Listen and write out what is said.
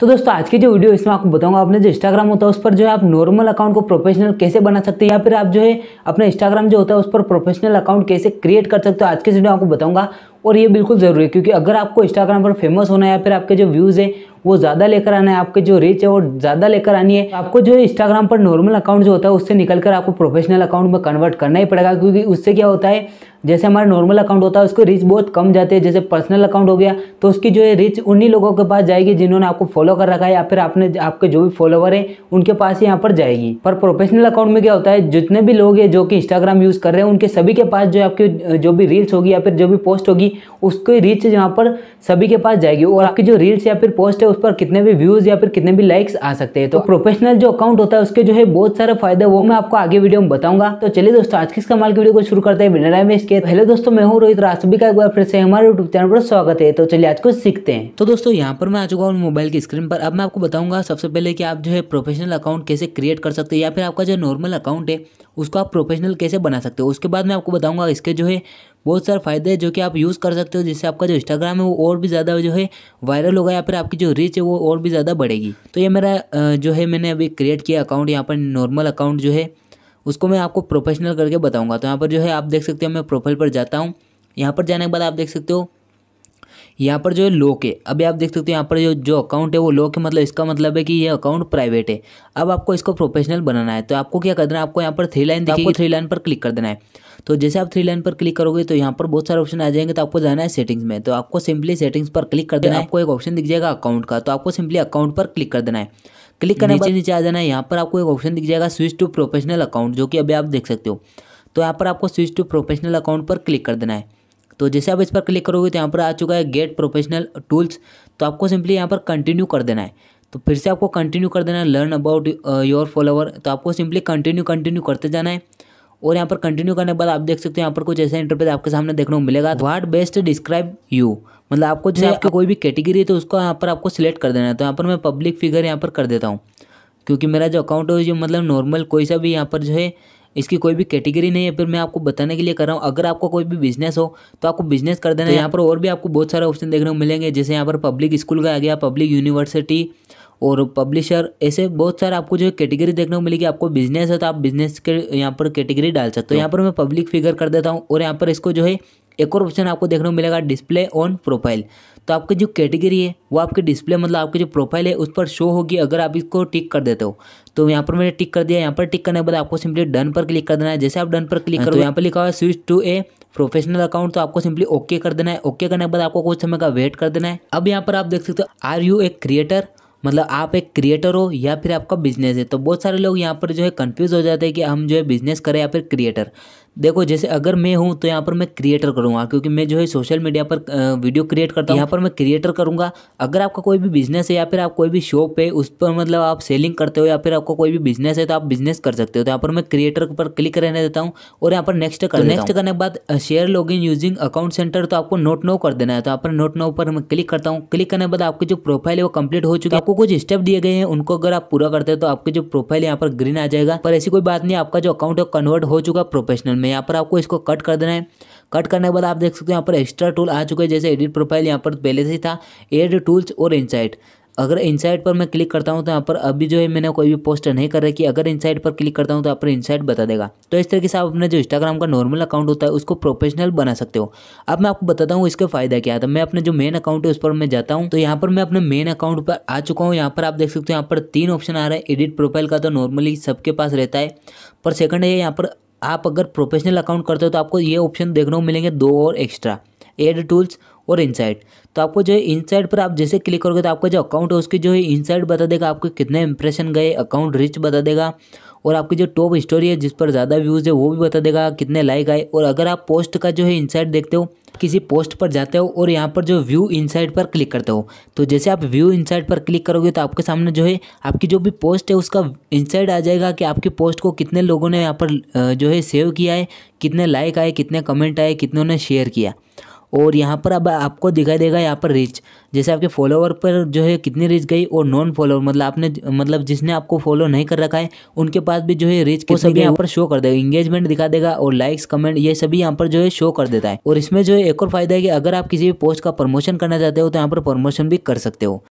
तो दोस्तों आज की जो वीडियो इसमें आपको बताऊंगा आपने जो इंस्टाग्राम होता है उस पर जो है आप नॉर्मल अकाउंट को प्रोफेशनल कैसे बना सकते हैं या फिर आप जो है अपना इंस्टाग्राम जो होता है उस पर प्रोफेशनल अकाउंट कैसे क्रिएट कर सकते हो आज की वीडियो आपको बताऊंगा और ये बिल्कुल ज़रूरी है क्योंकि अगर आपको इंस्टाग्राम पर फेमस होना है या फिर आपके जो व्यूज़ है वो ज़्यादा लेकर आना है आपके जो रीच है वो ज़्यादा लेकर आनी है आपको जो इंस्टाग्राम पर नॉर्मल अकाउंट जो होता है उससे निकल कर आपको प्रोफेशनल अकाउंट में कन्वर्ट करना ही पड़ेगा क्योंकि उससे क्या होता है जैसे हमारा नॉर्मल अकाउंट होता है उसको रीच बहुत कम जाती है जैसे पर्सनल अकाउंट हो गया तो उसकी जो है रीच उन्हीं लोगों के पास जाएगी जिन्होंने आपको फॉलो कर रखा है या फिर आपने आपके जो भी फॉलोवर हैं उनके पास यहाँ पर जाएगी पर प्रोफेशनल अकाउंट में क्या होता है जितने भी लोग हैं जो कि इंस्टाग्राम यूज़ कर रहे हैं उनके सभी के पास जो आपकी जो भी रील्स होगी या फिर जो भी पोस्ट होगी उसको रीच यहाँ पर सभी के पास जाएगी और आपकी जो रील्स या फिर पोस्ट है उस पर कितने भी व्यूज़ या फिर कितने भी लाइक्स आ सकते हैं तो प्रोफेशनल जो अकाउंट होता है उसके जो है बहुत सारे फायदे वो मैं आपको आगे वीडियो में बताऊंगा तो चलिए दोस्तों आज की कमाल की वीडियो को शुरू करते हैं हेलो दोस्तों मैं हूँ रोहित राष्ट्रभी का एक बार फिर से हमारे यूट्यूब चैनल पर स्वागत है तो चलिए आज कुछ सीखते हैं तो दोस्तों यहाँ पर मैं आ चुका हूँ मोबाइल की स्क्रीन पर अब मैं आपको बताऊंगा सबसे पहले कि आप जो है प्रोफेशनल अकाउंट कैसे क्रिएट कर सकते हैं या फिर आपका जो नॉर्मल अकाउंट है उसको आप प्रोफेशनल कैसे बना सकते हो उसके बाद मैं आपको बताऊंगा इसके जो है बहुत सारे फ़ायदे हैं जो कि आप यूज़ कर सकते हो जिससे आपका जो इंस्टाग्राम है वो और भी ज़्यादा जो है वायरल होगा या फिर आपकी जो रीच है वो और भी ज़्यादा बढ़ेगी तो ये मेरा जो है मैंने अभी क्रिएट किया अकाउंट यहाँ पर नॉर्मल अकाउंट जो है उसको मैं आपको प्रोफेशनल करके बताऊँगा तो यहाँ पर जो है आप देख सकते हो मैं प्रोफाइल पर जाता हूँ यहाँ पर जाने के बाद आप देख सकते हो यहाँ पर जो है लोक है अभी आप देख सकते हो यहाँ पर जो जो अकाउंट है वो लोक है मतलब इसका मतलब है कि ये अकाउंट प्राइवेट है अब आपको इसको प्रोफेशनल बनाना है तो आपको क्या करना है आपको यहाँ पर थ्री लाइन देखिए थ्री लाइन पर क्लिक कर देना है तो जैसे आप थ्री लाइन पर क्लिक करोगे तो यहाँ पर बहुत सारे ऑप्शन आ जाएंगे तो आपको जाना है सेटिंग्स में तो आपको सिंपली सेटिंग्स पर क्लिक कर देना है आपको एक ऑप्शन दिख जाएगा अकाउंट का तो आपको सिंपली अकाउंट पर क्लिक कर देना है क्लिक करने नीचे नीचे आ जाना है यहाँ पर आपको एक ऑप्शन दिख जाएगा स्विच टू प्रोफेशनल अकाउंट जो कि अभी आप देख सकते हो तो यहाँ पर आपको स्विच टू प्रोफेशनल अकाउंट पर क्लिक कर देना है तो जैसे आप इस पर क्लिक करोगे तो यहाँ पर आ चुका है गेट प्रोफेशनल टूल्स तो आपको सिंपली यहाँ पर कंटिन्यू कर देना है तो फिर से आपको कंटिन्यू कर देना है लर्न अबाउट योर फॉलोवर तो आपको सिंपली कंटिन्यू कंटिन्यू करते जाना है और यहाँ पर कंटिन्यू करने के बाद आप देख सकते हो यहाँ पर कुछ ऐसा इंटरफेस आपके सामने देखने को मिलेगा वाट बेस्ट डिस्क्राइब यू मतलब आपको जैसे आपकी कोई भी कैटेगरी है तो उसको यहाँ पर आपको सिलेक्ट कर देना है तो यहाँ पर मैं पब्लिक फिगर यहाँ पर कर देता हूँ क्योंकि मेरा जो अकाउंट है जो मतलब नॉर्मल कोई सा भी यहाँ पर जो है इसकी कोई भी कैटेगरी नहीं है फिर मैं आपको बताने के लिए कर रहा हूँ अगर आपको कोई भी बिजनेस हो तो आपको बिजनेस कर देना है तो यहाँ पर और भी आपको बहुत सारे ऑप्शन देखने को मिलेंगे जैसे यहाँ पर पब्लिक स्कूल का आ गया पब्लिक यूनिवर्सिटी और पब्लिशर ऐसे बहुत सारे आपको जो कैटेगरी देखने को मिलेगी आपको बिजनेस है तो आप बिजनेस के यहाँ पर कैटेगरी डाल सकते हो तो- यहाँ पर मैं पब्लिक फिगर कर देता हूँ और यहाँ पर इसको जो है एक और ऑप्शन आपको देखने को मिलेगा डिस्प्ले ऑन प्रोफाइल तो आपकी जो कैटेगरी है वो आपके डिस्प्ले मतलब आपकी जो प्रोफाइल है उस पर शो होगी अगर आप इसको टिक कर देते हो तो यहाँ पर मैंने टिक कर दिया यहाँ पर टिक करने के बाद आपको सिंपली डन पर क्लिक कर देना है जैसे आप डन पर क्लिक हाँ, करो तो यहाँ पर लिखा हुआ है switch to a professional account तो आपको सिंपली ओके कर देना है ओके करने के बाद आपको कुछ समय का वेट कर देना है अब यहाँ पर आप देख सकते हो आर यू ए क्रिएटर मतलब आप एक क्रिएटर हो या फिर आपका बिजनेस है तो बहुत सारे लोग यहाँ पर जो है कंफ्यूज हो जाते हैं कि हम जो है बिजनेस करें या फिर क्रिएटर देखो जैसे अगर मैं हूँ तो यहाँ पर मैं क्रिएटर करूँगा क्योंकि मैं जो है सोशल मीडिया पर वीडियो क्रिएट करता हूँ यहाँ पर मैं क्रिएटर करूँगा अगर आपका कोई भी बिजनेस है या फिर आप कोई भी शॉप है उस पर मतलब आप सेलिंग करते हो या फिर आपका कोई भी बिजनेस है तो आप बिजनेस कर सकते हो तो यहाँ पर मैं क्रिएटर पर क्लिक रहने देता हूँ और यहाँ पर नेक्स्ट कर नेक्स्ट तो करने के बाद share log in using account center तो आपको नोट नो कर देना है तो यहाँ पर नोट नो पर मैं क्लिक करता हूँ क्लिक करने के बाद आपकी जो प्रोफाइल है वो कंप्लीट हो चुकी है आपको कुछ स्टेप दिए गए हैं उनको अगर आप पूरा करते हो तो आपकी जो प्रोफाइल यहाँ पर ग्रीन आ जाएगा पर ऐसी कोई बात नहीं आपका जो अकाउंट है कन्वर्ट हो चुका प्रोफेशनल में करना है यहाँ पर आपको इसको कट कर देना है कट करने के बाद आप देख सकते हो यहाँ पर एक्स्ट्रा टूल आ चुके हैं जैसे एडिट प्रोफाइल यहाँ पर पहले से ही था एड टूल्स और इनसाइट अगर इनसाइट पर मैं क्लिक करता हूँ तो यहाँ पर अभी जो है मैंने कोई भी पोस्ट नहीं कर रखी अगर इनसाइट पर क्लिक करता हूँ तो यहाँ पर इनसाइट बता देगा तो इस तरीके से आप अपने जो इंस्टाग्राम का नॉर्मल अकाउंट होता है उसको प्रोफेशनल बना सकते हो अब मैं आपको बताता हूँ इसका फायदा क्या था तो मैं अपने जो मेन अकाउंट है उस पर मैं जाता हूँ तो यहाँ पर मैं अपने मेन अकाउंट पर आ चुका हूँ यहाँ पर आप देख सकते हो यहाँ पर तीन ऑप्शन आ रहा है एडिट प्रोफाइल का तो नॉर्मली सबके पास रहता है पर सेकंड है यहाँ पर आप अगर प्रोफेशनल अकाउंट करते हो तो आपको ये ऑप्शन देखने को मिलेंगे दो और एक्स्ट्रा एड टूल्स और इनसाइड तो आपको जो है इनसाइड पर आप जैसे क्लिक करोगे तो आपका जो अकाउंट है उसकी जो है इनसाइड बता देगा आपके कितने इंप्रेशन गए अकाउंट रिच बता देगा और आपकी जो टॉप स्टोरी है जिस पर ज़्यादा व्यूज़ है वो भी बता देगा कितने लाइक आए और अगर आप पोस्ट का जो है इनसाइट देखते हो किसी पोस्ट पर जाते हो और यहाँ पर जो व्यू इनसाइट पर क्लिक करते हो तो जैसे आप व्यू इनसाइट पर क्लिक करोगे तो आपके सामने जो है आपकी जो भी पोस्ट है उसका इनसाइट आ जाएगा कि आपकी पोस्ट को कितने लोगों ने यहाँ पर जो है सेव किया है कितने लाइक आए कितने कमेंट आए कितनों ने शेयर किया और यहाँ पर अब आपको दिखाई देगा यहाँ पर रीच जैसे आपके फॉलोवर पर जो है कितनी रीच गई और नॉन फॉलोवर मतलब आपने मतलब जिसने आपको फॉलो नहीं कर रखा है उनके पास भी जो है रीच को सभी यहाँ पर शो कर देगा इंगेजमेंट दिखा देगा और लाइक्स कमेंट ये सभी यहाँ पर जो है शो कर देता है और इसमें जो है एक और फायदा है कि अगर आप किसी भी पोस्ट का प्रमोशन करना चाहते हो तो यहाँ पर प्रमोशन भी कर सकते हो